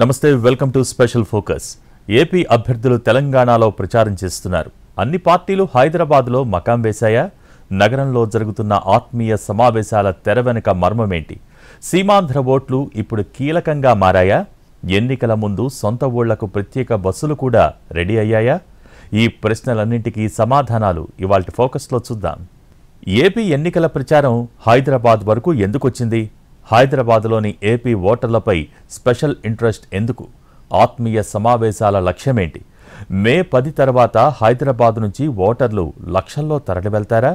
నమస్తే welcome to special focus AP అభ్యర్థులు తెలంగాణలో ప్రచారం చేస్తున్నారు అన్ని పార్టీలు హైదరాబాద్లో మకాం వేశాయా నగరంలో జరుగుతున్న ఆత్మీయ సమావేశాల తెర వెనుక మర్మమేంటి సీమాంధ్ర ఓట్లు ఇప్పుడు కీలకంగా మారాయా ఎన్నికల ముందు సొంత ఊళ్లకు ప్రత్యేక బస్సులు కూడా రెడీ అయ్యాయా ఈ ప్రశ్నలన్నింటికీ సమాధానాలు ఇవాళ ఫోకస్లో చూద్దాం ఏపీ ఎన్నికల ప్రచారం హైదరాబాద్ వరకు ఎందుకొచ్చింది హైదరాబాద్లోని ఏపీ ఓటర్లపై స్పెషల్ ఇంట్రెస్ట్ ఎందుకు ఆత్మీయ సమావేశాల లక్ష్యమేంటి మే పది తర్వాత హైదరాబాద్ నుంచి ఓటర్లు లక్షల్లో తరలివెళ్తారా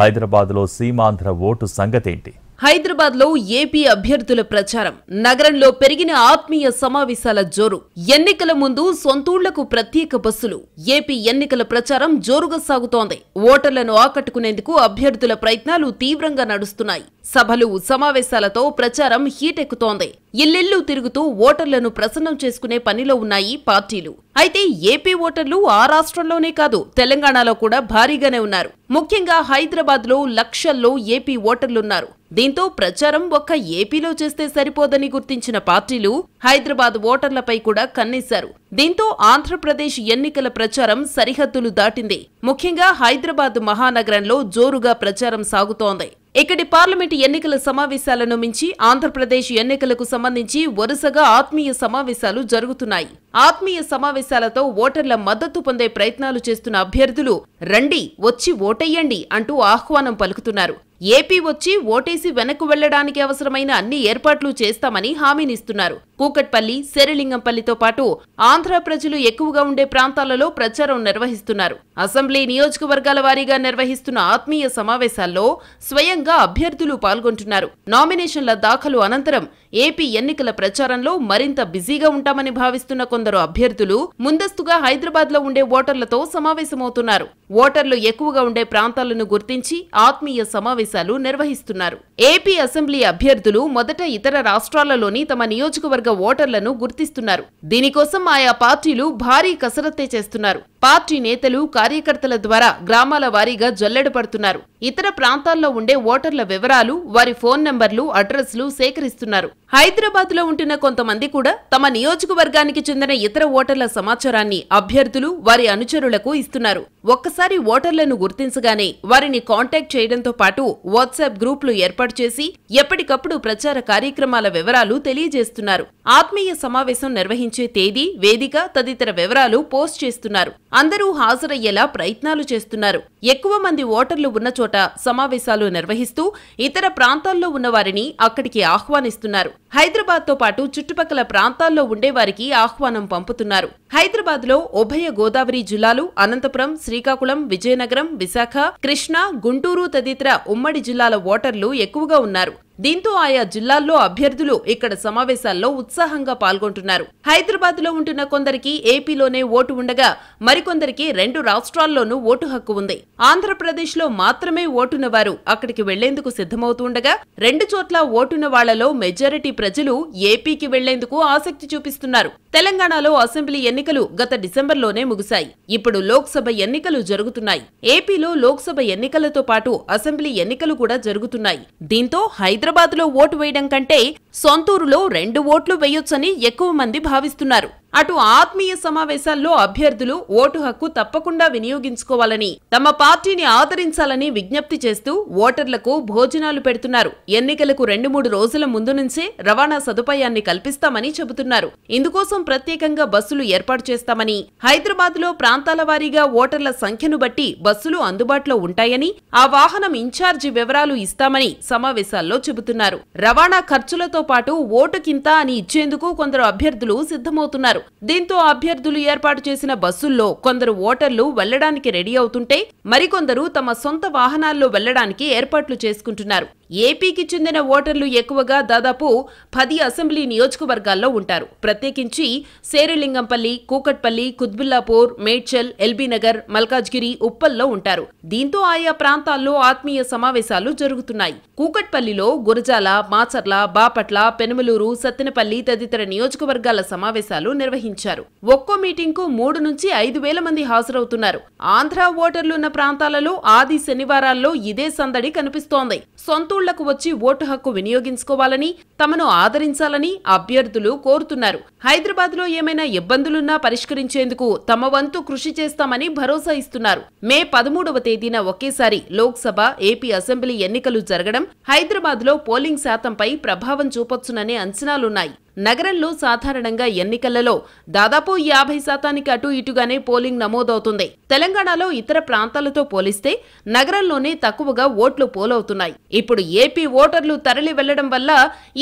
హైదరాబాద్లో సీమాంధ్ర ఓటు సంగతేంటి హైదరాబాద్ లో ఏపీ అభ్యర్థుల ప్రచారం నగరంలో పెరిగిన ఆత్మీయ సమావేశాల జోరు ఎన్నికల ముందు సొంతూళ్లకు ప్రత్యేక బస్సులు ఏపీ ఎన్నికల ప్రచారం జోరుగా సాగుతోంది ఓటర్లను ఆకట్టుకునేందుకు అభ్యర్థుల ప్రయత్నాలు తీవ్రంగా నడుస్తున్నాయి సభలు సమావేశాలతో ప్రచారం హీటెక్కుతోంది ఇల్లెల్లు తిరుగుతూ ఓటర్లను ప్రసన్నం చేసుకునే పనిలో ఉన్నాయి పార్టీలు అయితే ఏపీ ఓటర్లు ఆ రాష్ట్రంలోనే కాదు తెలంగాణలో కూడా భారీగానే ఉన్నారు ముఖ్యంగా హైదరాబాద్ లో లక్షల్లో ఏపీ ఓటర్లున్నారు దీంతో ప్రచారం ఒక్క ఏపీలో చేస్తే సరిపోదని గుర్తించిన పార్టీలు హైదరాబాద్ ఓటర్లపై కూడా కన్నేశారు దీంతో ఆంధ్రప్రదేశ్ ఎన్నికల ప్రచారం సరిహద్దులు దాటింది ముఖ్యంగా హైదరాబాద్ మహానగరంలో జోరుగా ప్రచారం సాగుతోంది ఇక్కడి పార్లమెంటు ఎన్నికల సమావేశాలను మించి ఆంధ్రప్రదేశ్ ఎన్నికలకు సంబంధించి వరుసగా ఆత్మీయ సమావేశాలు జరుగుతున్నాయి ఆత్మీయ సమావేశాలతో ఓటర్ల మద్దతు పొందే ప్రయత్నాలు చేస్తున్న అభ్యర్థులు రండి వచ్చి ఓటెయ్యండి అంటూ ఆహ్వానం పలుకుతున్నారు ఏపీ వచ్చి ఓటేసి వెనక్కు వెళ్లడానికి అవసరమైన అన్ని ఏర్పాట్లు చేస్తామని హామీనిస్తున్నారు కూకట్పల్లి శరిలింగంపల్లితో పాటు ఆంధ్ర ప్రజలు ఎక్కువగా ఉండే ప్రాంతాలలో ప్రచారం నిర్వహిస్తున్నారు అసెంబ్లీ నియోజకవర్గాల వారీగా నిర్వహిస్తున్న ఆత్మీయ సమావేశాల్లో స్వయంగా అభ్యర్థులు పాల్గొంటున్నారు నామినేషన్ల దాఖలు అనంతరం ఏపీ ఎన్నికల ప్రచారంలో మరింత బిజీగా ఉంటామని భావిస్తున్న కొందరు అభ్యర్థులు ముందస్తుగా హైదరాబాద్ లో ఉండే ఓటర్లతో సమావేశమవుతున్నారు ఓటర్లు ఎక్కువగా ఉండే ప్రాంతాలను గుర్తించి ఆత్మీయ సమావేశం సమావేశాలు నిర్వహిస్తున్నారు ఏపీ అసెంబ్లీ అభ్యర్థులు మొదట ఇతర రాష్ట్రాలలోని తమ నియోజకవర్గ ఓటర్లను గుర్తిస్తున్నారు దీనికోసం ఆయా పార్టీలు భారీ కసరత్తే చేస్తున్నారు పార్టీ నేతలు కార్యకర్తల ద్వారా గ్రామాల వారీగా జల్లెడ పడుతున్నారు ఇతర ప్రాంతాల్లో ఉండే ఓటర్ల వివరాలు వారి ఫోన్ నంబర్లు అడ్రస్లు సేకరిస్తున్నారు హైదరాబాద్ లో ఉంటున్న కొంతమంది కూడా తమ నియోజకవర్గానికి చెందిన ఇతర ఓటర్ల సమాచారాన్ని అభ్యర్థులు వారి అనుచరులకు ఇస్తున్నారు ఒక్కసారి ఓటర్లను గుర్తించగానే వారిని కాంటాక్ట్ చేయడంతో పాటు వాట్సాప్ గ్రూపులు ఏర్పాటు చేసి ఎప్పటికప్పుడు ప్రచార కార్యక్రమాల వివరాలు తెలియజేస్తున్నారు ఆత్మీయ సమావేశం నిర్వహించే తేదీ వేదిక తదితర వివరాలు పోస్ట్ చేస్తున్నారు అందరూ హాజరయ్యేలా ప్రయత్నాలు చేస్తున్నారు ఎక్కువ మంది ఓటర్లు ఉన్న చోట సమావేశాలు నిర్వహిస్తూ ఇతర ప్రాంతాల్లో ఉన్నవారిని అక్కడికి ఆహ్వానిస్తున్నారు హైదరాబాద్తో పాటు చుట్టుపక్కల ప్రాంతాల్లో ఉండేవారికి ఆహ్వానం పంపుతున్నారు హైదరాబాద్లో ఉభయ గోదావరి జిల్లాలు అనంతపురం శ్రీకాకుళం విజయనగరం విశాఖ కృష్ణా గుంటూరు తదితర ఉమ్మడి జిల్లాల ఓటర్లు ఎక్కువగా ఉన్నారు దీంతో ఆయా జిల్లాల్లో అభ్యర్థులు ఇక్కడ సమావేశాల్లో ఉత్సాహంగా పాల్గొంటున్నారు హైదరాబాద్ లో ఉంటున్న కొందరికి ఏపీలోనే ఓటు ఉండగా మరికొందరికి రెండు రాష్ట్రాల్లోనూ ఓటు హక్కు ఉంది ఆంధ్రప్రదేశ్ లో మాత్రమే ఓటున్న వారు అక్కడికి వెళ్లేందుకు సిద్ధమవుతుండగా రెండు చోట్ల ఓటున్న వాళ్లలో మెజారిటీ ప్రజలు ఏపీకి వెళ్లేందుకు ఆసక్తి చూపిస్తున్నారు తెలంగాణలో అసెంబ్లీ ఎన్నికలు గత డిసెంబర్ లోనే ముగిశాయి ఇప్పుడు లోక్సభ ఎన్నికలు జరుగుతున్నాయి ఏపీలో లోక్సభ ఎన్నికలతో పాటు అసెంబ్లీ ఎన్నికలు కూడా జరుగుతున్నాయి దీంతో హైదరాబాద్ లో ఓటు వేయడం కంటే సొంతూరులో రెండు ఓట్లు వేయొచ్చని ఎక్కువ మంది భావిస్తున్నారు అటు ఆత్మీయ సమావేశాల్లో అభ్యర్థులు ఓటు హక్కు తప్పకుండా వినియోగించుకోవాలని తమ పార్టీని ఆదరించాలని విజ్ఞప్తి చేస్తూ ఓటర్లకు భోజనాలు పెడుతున్నారు ఎన్నికలకు రెండు మూడు రోజుల ముందు నుంచే రవాణా సదుపాయాన్ని కల్పిస్తామని చెబుతున్నారు ఇందుకోసం ప్రత్యేకంగా బస్సులు ఏర్పాటు చేస్తామని హైదరాబాద్ లో ప్రాంతాల వారీగా ఓటర్ల సంఖ్యను బట్టి బస్సులు అందుబాటులో ఉంటాయని ఆ వాహనం ఇన్ఛార్జి వివరాలు ఇస్తామని సమావేశాల్లో చెబుతున్నారు చెబుతున్నారు రవాణా ఖర్చులతో పాటు ఓటు కింత అని ఇచ్చేందుకు కొందరు అభ్యర్థులు సిద్ధమవుతున్నారు దీంతో అభ్యర్థులు ఏర్పాటు చేసిన బస్సుల్లో కొందరు ఓటర్లు వెళ్లడానికి రెడీ అవుతుంటే మరికొందరు తమ సొంత వాహనాల్లో వెళ్లడానికి ఏర్పాట్లు చేసుకుంటున్నారు ఏపీకి చెందిన ఓటర్లు ఎక్కువగా దాదాపు పది అసెంబ్లీ నియోజకవర్గాల్లో ఉంటారు ప్రత్యేకించి శేరిలింగంపల్లి కూకట్పల్లి కుద్బుల్లాపూర్ మేడ్చల్ ఎల్బీనగర్ మల్కాజ్గిరి ఉప్పల్లో ఉంటారు దీంతో ఆయా ప్రాంతాల్లో ఆత్మీయ సమావేశాలు జరుగుతున్నాయి కూకట్పల్లిలో గురజాల మాచర్ల బాపట్ల పెనుమలూరు సత్తెనపల్లి తదితర నియోజకవర్గాల సమావేశాలు నిర్వహించారు ఒక్కో మీటింగ్ కు మూడు నుంచి ఐదు వేల మంది హాజరవుతున్నారు ఆంధ్ర ఓటర్లున్న ప్రాంతాలలో ఆది శనివారాల్లో ఇదే సందడి కనిపిస్తోంది సొంత పల్లెటూళ్లకు వచ్చి ఓటు హక్కు వినియోగించుకోవాలని తమను ఆదరించాలని అభ్యర్థులు కోరుతున్నారు హైదరాబాద్లో ఏమైనా ఇబ్బందులున్నా పరిష్కరించేందుకు తమ వంతు కృషి చేస్తామని భరోసా ఇస్తున్నారు మే పదమూడవ తేదీన ఒకేసారి లోక్సభ ఏపీ అసెంబ్లీ ఎన్నికలు జరగడం హైదరాబాద్లో పోలింగ్ శాతంపై ప్రభావం చూపొచ్చుననే అంచనాలున్నాయి నగరంలో సాధారణంగా ఎన్నికలలో దాదాపు యాభై శాతానికి అటు ఇటుగానే పోలింగ్ నమోదవుతుంది తెలంగాణలో ఇతర ప్రాంతాలతో పోలిస్తే నగరంలోనే తక్కువగా ఓట్లు పోలవుతున్నాయి ఇప్పుడు ఏపీ ఓటర్లు తరలి వెళ్లడం వల్ల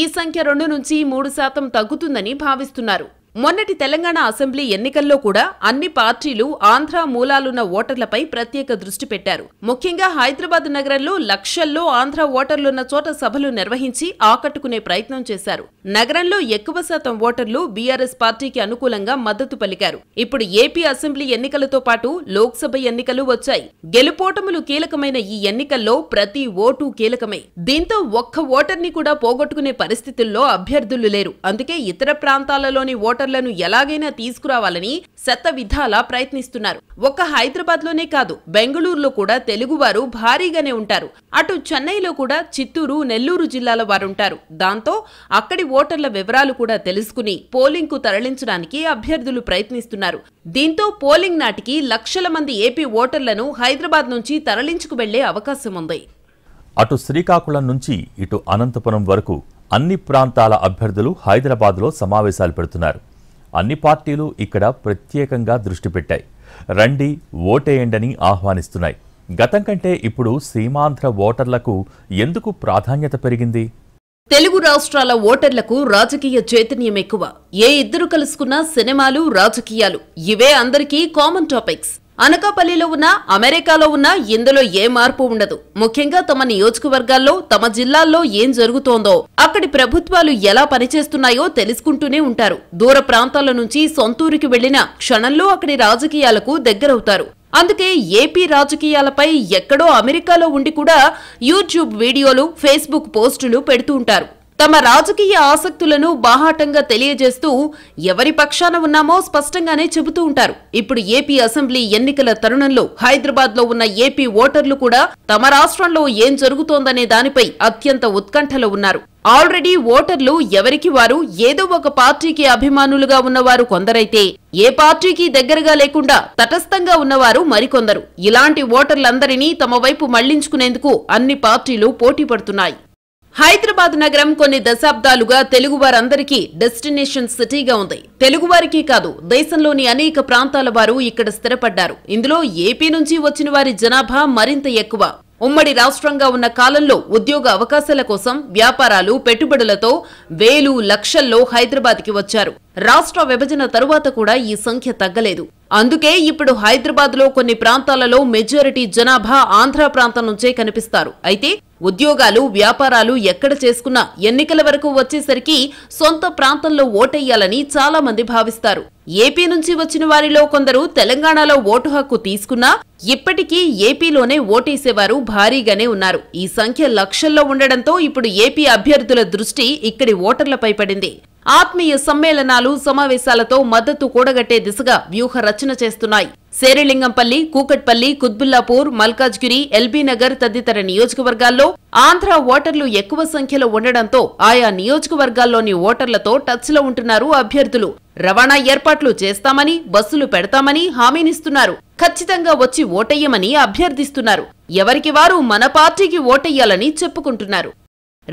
ఈ సంఖ్య రెండు నుంచి మూడు శాతం తగ్గుతుందని భావిస్తున్నారు మొన్నటి తెలంగాణ అసెంబ్లీ ఎన్నికల్లో కూడా అన్ని పార్టీలు ఆంధ్ర మూలాలున్న ఓటర్లపై ప్రత్యేక దృష్టి పెట్టారు ముఖ్యంగా హైదరాబాద్ నగరంలో లక్షల్లో ఆంధ్ర ఓటర్లున్న చోట సభలు నిర్వహించి ఆకట్టుకునే ప్రయత్నం చేశారు నగరంలో ఎక్కువ శాతం ఓటర్లు బీఆర్ఎస్ పార్టీకి అనుకూలంగా మద్దతు పలికారు ఇప్పుడు ఏపీ అసెంబ్లీ ఎన్నికలతో పాటు లోక్సభ ఎన్నికలు వచ్చాయి గెలుపోటములు కీలకమైన ఈ ఎన్నికల్లో ప్రతి ఓటు కీలకమే దీంతో ఒక్క ఓటర్ని కూడా పోగొట్టుకునే పరిస్థితుల్లో అభ్యర్థులు లేరు అందుకే ఇతర ప్రాంతాలలోని ఓటర్ వాటర్లను ఎలాగైనా తీసుకురావాలని విధాలా ప్రయత్నిస్తున్నారు ఒక్క హైదరాబాద్ లోనే కాదు బెంగళూరులో కూడా తెలుగువారు భారీగానే ఉంటారు అటు చెన్నైలో కూడా చిత్తూరు నెల్లూరు జిల్లాల వారుంటారు దాంతో అక్కడి ఓటర్ల వివరాలు కూడా తెలుసుకుని పోలింగ్ కు తరలించడానికి అభ్యర్థులు ప్రయత్నిస్తున్నారు దీంతో పోలింగ్ నాటికి లక్షల మంది ఏపీ ఓటర్లను హైదరాబాద్ నుంచి తరలించుకు వెళ్లే అవకాశం ఉంది అటు శ్రీకాకుళం నుంచి ఇటు అనంతపురం వరకు అన్ని ప్రాంతాల అభ్యర్థులు హైదరాబాద్లో సమావేశాలు పెడుతున్నారు అన్ని పార్టీలు ఇక్కడ ప్రత్యేకంగా దృష్టి పెట్టాయి రండి ఓటేయండని ఆహ్వానిస్తున్నాయి గతం కంటే ఇప్పుడు సీమాంధ్ర ఓటర్లకు ఎందుకు ప్రాధాన్యత పెరిగింది తెలుగు రాష్ట్రాల ఓటర్లకు రాజకీయ చైతన్యం ఎక్కువ ఏ ఇద్దరు కలుసుకున్నా సినిమాలు రాజకీయాలు ఇవే అందరికీ కామన్ టాపిక్స్ అనకాపల్లిలో ఉన్న అమెరికాలో ఉన్న ఇందులో ఏ మార్పు ఉండదు ముఖ్యంగా తమ నియోజకవర్గాల్లో తమ జిల్లాల్లో ఏం జరుగుతోందో అక్కడి ప్రభుత్వాలు ఎలా పనిచేస్తున్నాయో తెలుసుకుంటూనే ఉంటారు దూర ప్రాంతాల నుంచి సొంతూరికి వెళ్లిన క్షణంలో అక్కడి రాజకీయాలకు దగ్గరవుతారు అందుకే ఏపీ రాజకీయాలపై ఎక్కడో అమెరికాలో ఉండి కూడా యూట్యూబ్ వీడియోలు ఫేస్బుక్ పోస్టులు పెడుతూ ఉంటారు తమ రాజకీయ ఆసక్తులను బాహాటంగా తెలియజేస్తూ ఎవరి పక్షాన ఉన్నామో స్పష్టంగానే చెబుతూ ఉంటారు ఇప్పుడు ఏపీ అసెంబ్లీ ఎన్నికల తరుణంలో హైదరాబాద్ లో ఉన్న ఏపీ ఓటర్లు కూడా తమ రాష్ట్రంలో ఏం జరుగుతోందనే దానిపై అత్యంత ఉత్కంఠలో ఉన్నారు ఆల్రెడీ ఓటర్లు ఎవరికి వారు ఏదో ఒక పార్టీకి అభిమానులుగా ఉన్నవారు కొందరైతే ఏ పార్టీకి దగ్గరగా లేకుండా తటస్థంగా ఉన్నవారు మరికొందరు ఇలాంటి ఓటర్లందరినీ తమ వైపు మళ్లించుకునేందుకు అన్ని పార్టీలు పోటీ పడుతున్నాయి హైదరాబాద్ నగరం కొన్ని దశాబ్దాలుగా తెలుగువారందరికీ డెస్టినేషన్ సిటీగా ఉంది వారికి కాదు దేశంలోని అనేక ప్రాంతాల వారు ఇక్కడ స్థిరపడ్డారు ఇందులో ఏపీ నుంచి వచ్చిన వారి జనాభా మరింత ఎక్కువ ఉమ్మడి రాష్ట్రంగా ఉన్న కాలంలో ఉద్యోగ అవకాశాల కోసం వ్యాపారాలు పెట్టుబడులతో వేలు లక్షల్లో హైదరాబాద్కి వచ్చారు రాష్ట్ర విభజన తరువాత కూడా ఈ సంఖ్య తగ్గలేదు అందుకే ఇప్పుడు హైదరాబాద్లో కొన్ని ప్రాంతాలలో మెజారిటీ జనాభా ఆంధ్ర ప్రాంతం నుంచే కనిపిస్తారు అయితే ఉద్యోగాలు వ్యాపారాలు ఎక్కడ చేసుకున్నా ఎన్నికల వరకు వచ్చేసరికి సొంత ప్రాంతంలో ఓటెయ్యాలని చాలా మంది భావిస్తారు ఏపీ నుంచి వచ్చిన వారిలో కొందరు తెలంగాణలో ఓటు హక్కు తీసుకున్నా ఇప్పటికీ ఏపీలోనే ఓటేసేవారు భారీగానే ఉన్నారు ఈ సంఖ్య లక్షల్లో ఉండడంతో ఇప్పుడు ఏపీ అభ్యర్థుల దృష్టి ఇక్కడి ఓటర్లపై పడింది ఆత్మీయ సమ్మేళనాలు సమావేశాలతో మద్దతు కూడగట్టే దిశగా వ్యూహ రచన చేస్తున్నాయి శేరిలింగంపల్లి కూకట్పల్లి కుత్బుల్లాపూర్ మల్కాజ్గిరి ఎల్బీనగర్ తదితర నియోజకవర్గాల్లో ఆంధ్ర ఓటర్లు ఎక్కువ సంఖ్యలో ఉండడంతో ఆయా నియోజకవర్గాల్లోని ఓటర్లతో టచ్లో ఉంటున్నారు అభ్యర్థులు రవాణా ఏర్పాట్లు చేస్తామని బస్సులు పెడతామని హామీనిస్తున్నారు ఖచ్చితంగా వచ్చి ఓటెయ్యమని అభ్యర్థిస్తున్నారు ఎవరికి వారు మన పార్టీకి ఓటెయ్యాలని చెప్పుకుంటున్నారు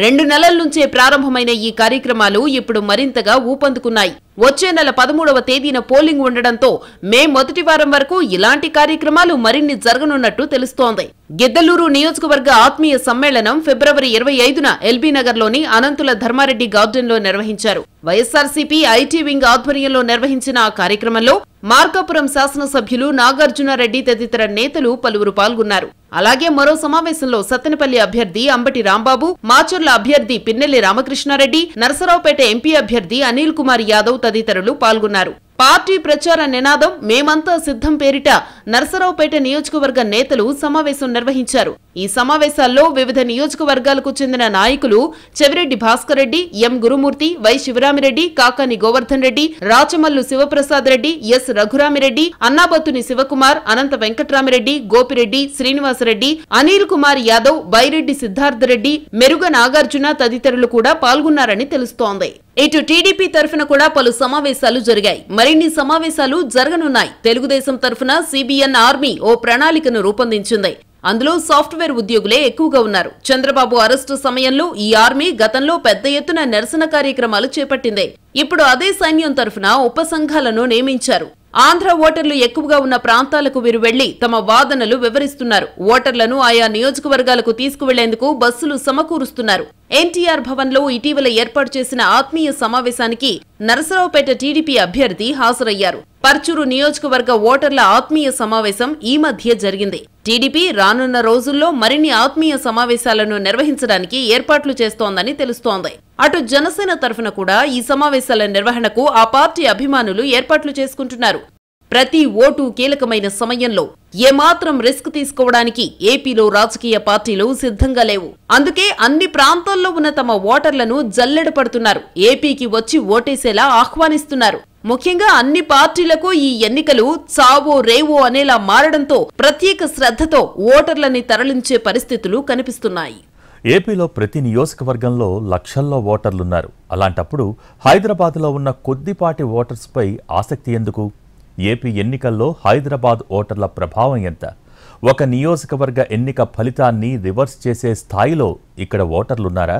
రెండు నెలల నుంచే ప్రారంభమైన ఈ కార్యక్రమాలు ఇప్పుడు మరింతగా ఊపందుకున్నాయి వచ్చే నెల పదమూడవ తేదీన పోలింగ్ ఉండడంతో మే మొదటి వారం వరకు ఇలాంటి కార్యక్రమాలు మరిన్ని జరగనున్నట్టు తెలుస్తోంది గిద్దలూరు నియోజకవర్గ ఆత్మీయ సమ్మేళనం ఫిబ్రవరి ఇరవై ఐదున ఎల్బీనగర్లోని అనంతుల ధర్మారెడ్డి గార్డెన్లో నిర్వహించారు వైఎస్ఆర్సీపీ ఐటీ వింగ్ ఆధ్వర్యంలో నిర్వహించిన ఆ కార్యక్రమంలో మార్కాపురం శాసనసభ్యులు నాగార్జునారెడ్డి తదితర నేతలు పలువురు పాల్గొన్నారు అలాగే మరో సమావేశంలో సత్తెనపల్లి అభ్యర్థి అంబటి రాంబాబు మాచర్ల అభ్యర్థి పిన్నెల్లి రామకృష్ణారెడ్డి నరసరావుపేట ఎంపీ అభ్యర్థి అనిల్ కుమార్ యాదవ్ తదితరులు పాల్గొన్నారు పార్టీ ప్రచార నినాదం మేమంతా సిద్ధం పేరిట నర్సరావుపేట నియోజకవర్గ నేతలు సమావేశం నిర్వహించారు ఈ సమావేశాల్లో వివిధ నియోజకవర్గాలకు చెందిన నాయకులు Chevireddy Bhaskar Reddy M Gurumurthy Y Sivaramireddy Kakani Govardhan Reddy Rachamallu Sivaprasad Reddy S Raghuramireddy Annabathuni Sivakumar Anantha Venkatramireddy Gopireddy Srinivasareddy Anil Kumar Yadav Byreddy Siddharthareddy Meruga Nagarjuna తదితరులు కూడా పాల్గొన్నారని తెలుస్తోంది ఇటు టీడీపీ తరఫున కూడా పలు సమావేశాలు జరిగాయి మరిన్ని సమావేశాలు జరగనున్నాయి తెలుగుదేశం తరఫున సిబిఎన్ ఆర్మీ ఓ ప్రణాళికను రూపొందించింది అందులో సాఫ్ట్వేర్ ఉద్యోగులే ఎక్కువగా ఉన్నారు చంద్రబాబు అరెస్టు సమయంలో ఈ ఆర్మీ గతంలో పెద్ద ఎత్తున నిరసన కార్యక్రమాలు చేపట్టింది ఇప్పుడు అదే సైన్యం తరఫున ఉపసంఘాలను నియమించారు ఆంధ్ర ఓటర్లు ఎక్కువగా ఉన్న ప్రాంతాలకు వీరు వెళ్లి తమ వాదనలు వివరిస్తున్నారు ఓటర్లను ఆయా నియోజకవర్గాలకు తీసుకువెళ్లేందుకు బస్సులు సమకూరుస్తున్నారు ఎన్టీఆర్ భవన్లో ఇటీవల ఏర్పాటు చేసిన ఆత్మీయ సమావేశానికి నరసరావుపేట టీడీపీ అభ్యర్థి హాజరయ్యారు పర్చూరు నియోజకవర్గ ఓటర్ల ఆత్మీయ సమావేశం ఈ మధ్య జరిగింది టీడీపీ రానున్న రోజుల్లో మరిన్ని ఆత్మీయ సమావేశాలను నిర్వహించడానికి ఏర్పాట్లు చేస్తోందని తెలుస్తోంది అటు జనసేన తరఫున కూడా ఈ సమావేశాల నిర్వహణకు ఆ పార్టీ అభిమానులు ఏర్పాట్లు చేసుకుంటున్నారు ప్రతి ఓటు కీలకమైన సమయంలో ఏమాత్రం రిస్క్ తీసుకోవడానికి ఏపీలో రాజకీయ పార్టీలు సిద్ధంగా లేవు అందుకే అన్ని ప్రాంతాల్లో ఉన్న తమ ఓటర్లను జల్లెడ పడుతున్నారు ఏపీకి వచ్చి ఓటేసేలా ఆహ్వానిస్తున్నారు ముఖ్యంగా అన్ని పార్టీలకు ఈ ఎన్నికలు చావో రేవో అనేలా మారడంతో ప్రత్యేక శ్రద్ధతో ఓటర్లని తరలించే పరిస్థితులు కనిపిస్తున్నాయి ఏపీలో ప్రతి నియోజకవర్గంలో లక్షల్లో ఓటర్లున్నారు అలాంటప్పుడు హైదరాబాద్లో ఉన్న కొద్దిపాటి ఓటర్స్పై ఆసక్తి ఎందుకు ఏపీ ఎన్నికల్లో హైదరాబాద్ ఓటర్ల ప్రభావం ఎంత ఒక నియోజకవర్గ ఎన్నిక ఫలితాన్ని రివర్స్ చేసే స్థాయిలో ఇక్కడ ఓటర్లున్నారా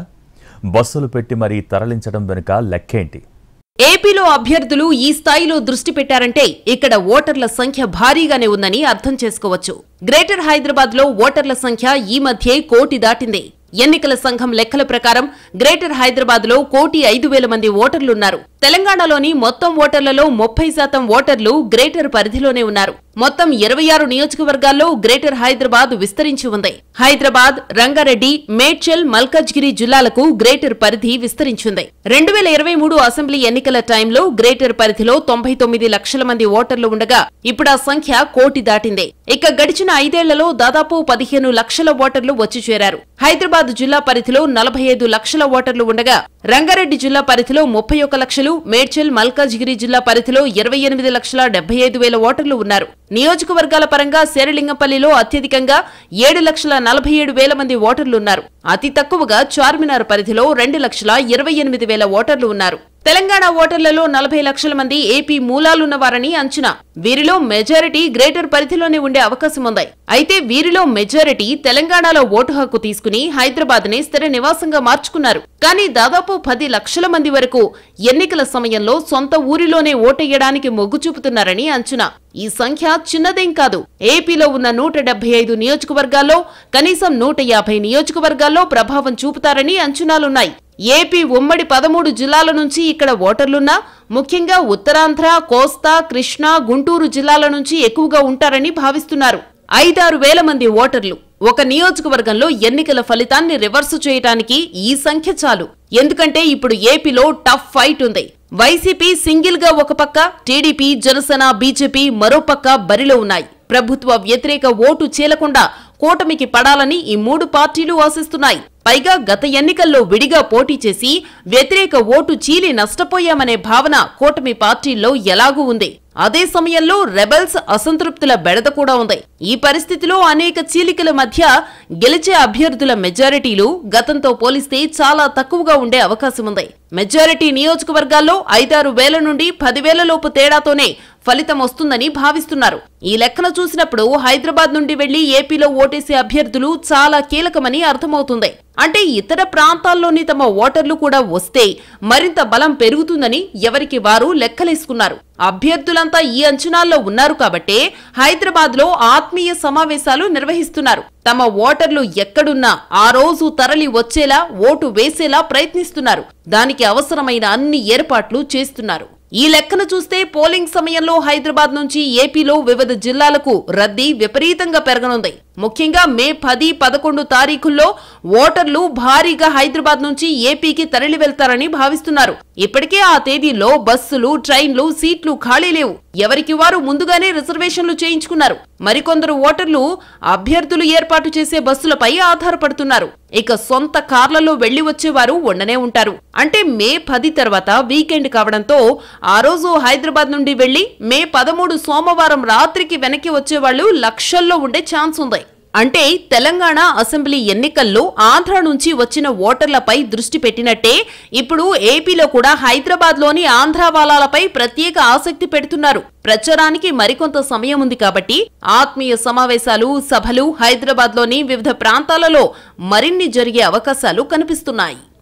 బస్సులు పెట్టి మరీ తరలించడం వెనుక లెక్కేంటి ఏపీలో అభ్యర్థులు ఈ స్థాయిలో దృష్టి పెట్టారంటే ఇక్కడ ఓటర్ల సంఖ్య భారీగానే ఉందని అర్థం చేసుకోవచ్చు గ్రేటర్ హైదరాబాద్ లో ఓటర్ల సంఖ్య ఈ మధ్యే కోటి దాటింది ఎన్నికల సంఘం లెక్కల ప్రకారం గ్రేటర్ హైదరాబాద్ లో కోటి ఐదు వేల మంది ఓటర్లున్నారు తెలంగాణలోని మొత్తం ఓటర్లలో ముప్పై శాతం ఓటర్లు గ్రేటర్ పరిధిలోనే ఉన్నారు మొత్తం ఇరవై ఆరు నియోజకవర్గాల్లో గ్రేటర్ హైదరాబాద్ విస్తరించి ఉంది హైదరాబాద్ రంగారెడ్డి మేడ్చల్ మల్కాజ్గిరి జిల్లాలకు గ్రేటర్ పరిధి విస్తరించింది రెండు వేల ఇరవై మూడు అసెంబ్లీ ఎన్నికల టైంలో గ్రేటర్ పరిధిలో తొంభై తొమ్మిది లక్షల మంది ఓటర్లు ఉండగా ఇప్పుడు ఆ సంఖ్య కోటి దాటింది ఇక గడిచిన ఐదేళ్లలో దాదాపు పదిహేను లక్షల ఓటర్లు వచ్చి చేరారు హైదరాబాద్ హైదరాబాద్ జిల్లా పరిధిలో నలభై ఐదు లక్షల ఓటర్లు ఉండగా రంగారెడ్డి జిల్లా పరిధిలో ముప్పై ఒక్క లక్షలు మేడ్చల్ మల్కాజ్గిరి జిల్లా పరిధిలో ఇరవై ఎనిమిది లక్షల డెబ్బై ఐదు వేల ఓటర్లు ఉన్నారు నియోజకవర్గాల పరంగా శేరలింగంపల్లిలో అత్యధికంగా ఏడు లక్షల నలభై ఏడు వేల మంది ఓటర్లు ఉన్నారు అతి తక్కువగా చార్మినార్ పరిధిలో రెండు లక్షల ఇరవై ఎనిమిది వేల ఓటర్లు ఉన్నారు తెలంగాణ ఓటర్లలో నలభై లక్షల మంది ఏపీ మూలాలున్నవారని అంచనా వీరిలో మెజారిటీ గ్రేటర్ పరిధిలోనే ఉండే అవకాశం ఉంది అయితే వీరిలో మెజారిటీ తెలంగాణలో ఓటు హక్కు తీసుకుని హైదరాబాద్ ని స్థిర నివాసంగా మార్చుకున్నారు కానీ దాదాపు పది లక్షల మంది వరకు ఎన్నికల సమయంలో సొంత ఊరిలోనే ఓటేయడానికి మొగ్గు చూపుతున్నారని అంచనా ఈ సంఖ్య చిన్నదేం కాదు ఏపీలో ఉన్న నూట డెబ్బై ఐదు నియోజకవర్గాల్లో కనీసం నూట యాభై నియోజకవర్గాల్లో ప్రభావం చూపుతారని అంచనాలున్నాయి ఏపీ ఉమ్మడి పదమూడు జిల్లాల నుంచి ఇక్కడ ఓటర్లున్నా ముఖ్యంగా ఉత్తరాంధ్ర కోస్తా కృష్ణా గుంటూరు జిల్లాల నుంచి ఎక్కువగా ఉంటారని భావిస్తున్నారు ఐదారు వేల మంది ఓటర్లు ఒక నియోజకవర్గంలో ఎన్నికల ఫలితాన్ని రివర్సు చేయటానికి ఈ సంఖ్య చాలు ఎందుకంటే ఇప్పుడు ఏపీలో టఫ్ ఫైట్ ఉంది వైసీపీ సింగిల్ గా ఒక పక్క టీడీపీ జనసేన బీజేపీ మరో పక్క బరిలో ఉన్నాయి ప్రభుత్వ వ్యతిరేక ఓటు చేలకుండా కూటమికి పడాలని ఈ మూడు పార్టీలు ఆశిస్తున్నాయి పైగా గత ఎన్నికల్లో విడిగా పోటీ చేసి వ్యతిరేక ఓటు చీలి నష్టపోయామనే భావన కూటమి పార్టీల్లో ఎలాగూ ఉంది అదే సమయంలో రెబల్స్ అసంతృప్తుల బెడద కూడా ఉంది ఈ పరిస్థితిలో అనేక చీలికల మధ్య గెలిచే అభ్యర్థుల మెజారిటీలు గతంతో పోలిస్తే చాలా తక్కువగా ఉండే అవకాశం ఉంది మెజారిటీ నియోజకవర్గాల్లో ఐదారు వేల నుండి పదివేల లోపు తేడాతోనే ఫలితం వస్తుందని భావిస్తున్నారు ఈ లెక్కను చూసినప్పుడు హైదరాబాద్ నుండి వెళ్లి ఏపీలో ఓటేసే అభ్యర్థులు చాలా కీలకమని అర్థమవుతుంది అంటే ఇతర ప్రాంతాల్లోని తమ ఓటర్లు కూడా వస్తే మరింత బలం పెరుగుతుందని ఎవరికి వారు లెక్కలేసుకున్నారు అభ్యర్థులంతా ఈ అంచనాల్లో ఉన్నారు కాబట్టే హైదరాబాద్లో ఆత్మీయ సమావేశాలు నిర్వహిస్తున్నారు తమ ఓటర్లు ఎక్కడున్నా ఆ రోజు తరలి వచ్చేలా ఓటు వేసేలా ప్రయత్నిస్తున్నారు దానికి అవసరమైన అన్ని ఏర్పాట్లు చేస్తున్నారు ఈ లెక్కను చూస్తే పోలింగ్ సమయంలో హైదరాబాద్ నుంచి ఏపీలో వివిధ జిల్లాలకు రద్దీ విపరీతంగా పెరగనుంది ముఖ్యంగా మే పది పదకొండు తారీఖుల్లో ఓటర్లు భారీగా హైదరాబాద్ నుంచి ఏపీకి తరలి వెళ్తారని భావిస్తున్నారు ఇప్పటికే ఆ తేదీలో బస్సులు ట్రైన్లు సీట్లు ఖాళీ లేవు ఎవరికి వారు ముందుగానే రిజర్వేషన్లు చేయించుకున్నారు మరికొందరు ఓటర్లు అభ్యర్థులు ఏర్పాటు చేసే బస్సులపై ఆధారపడుతున్నారు ఇక సొంత కార్లలో వెళ్లి వచ్చేవారు ఉండనే ఉంటారు అంటే మే పది తర్వాత వీకెండ్ కావడంతో ఆ రోజు హైదరాబాద్ నుండి వెళ్లి మే పదమూడు సోమవారం రాత్రికి వెనక్కి వచ్చేవాళ్లు లక్షల్లో ఉండే ఛాన్స్ ఉంది అంటే తెలంగాణ అసెంబ్లీ ఎన్నికల్లో ఆంధ్ర నుంచి వచ్చిన ఓటర్లపై దృష్టి పెట్టినట్టే ఇప్పుడు ఏపీలో కూడా హైదరాబాద్లోని ఆంధ్ర వాలాలపై ప్రత్యేక ఆసక్తి పెడుతున్నారు ప్రచారానికి మరికొంత సమయం ఉంది కాబట్టి ఆత్మీయ సమావేశాలు సభలు హైదరాబాద్లోని వివిధ ప్రాంతాలలో మరిన్ని జరిగే అవకాశాలు కనిపిస్తున్నాయి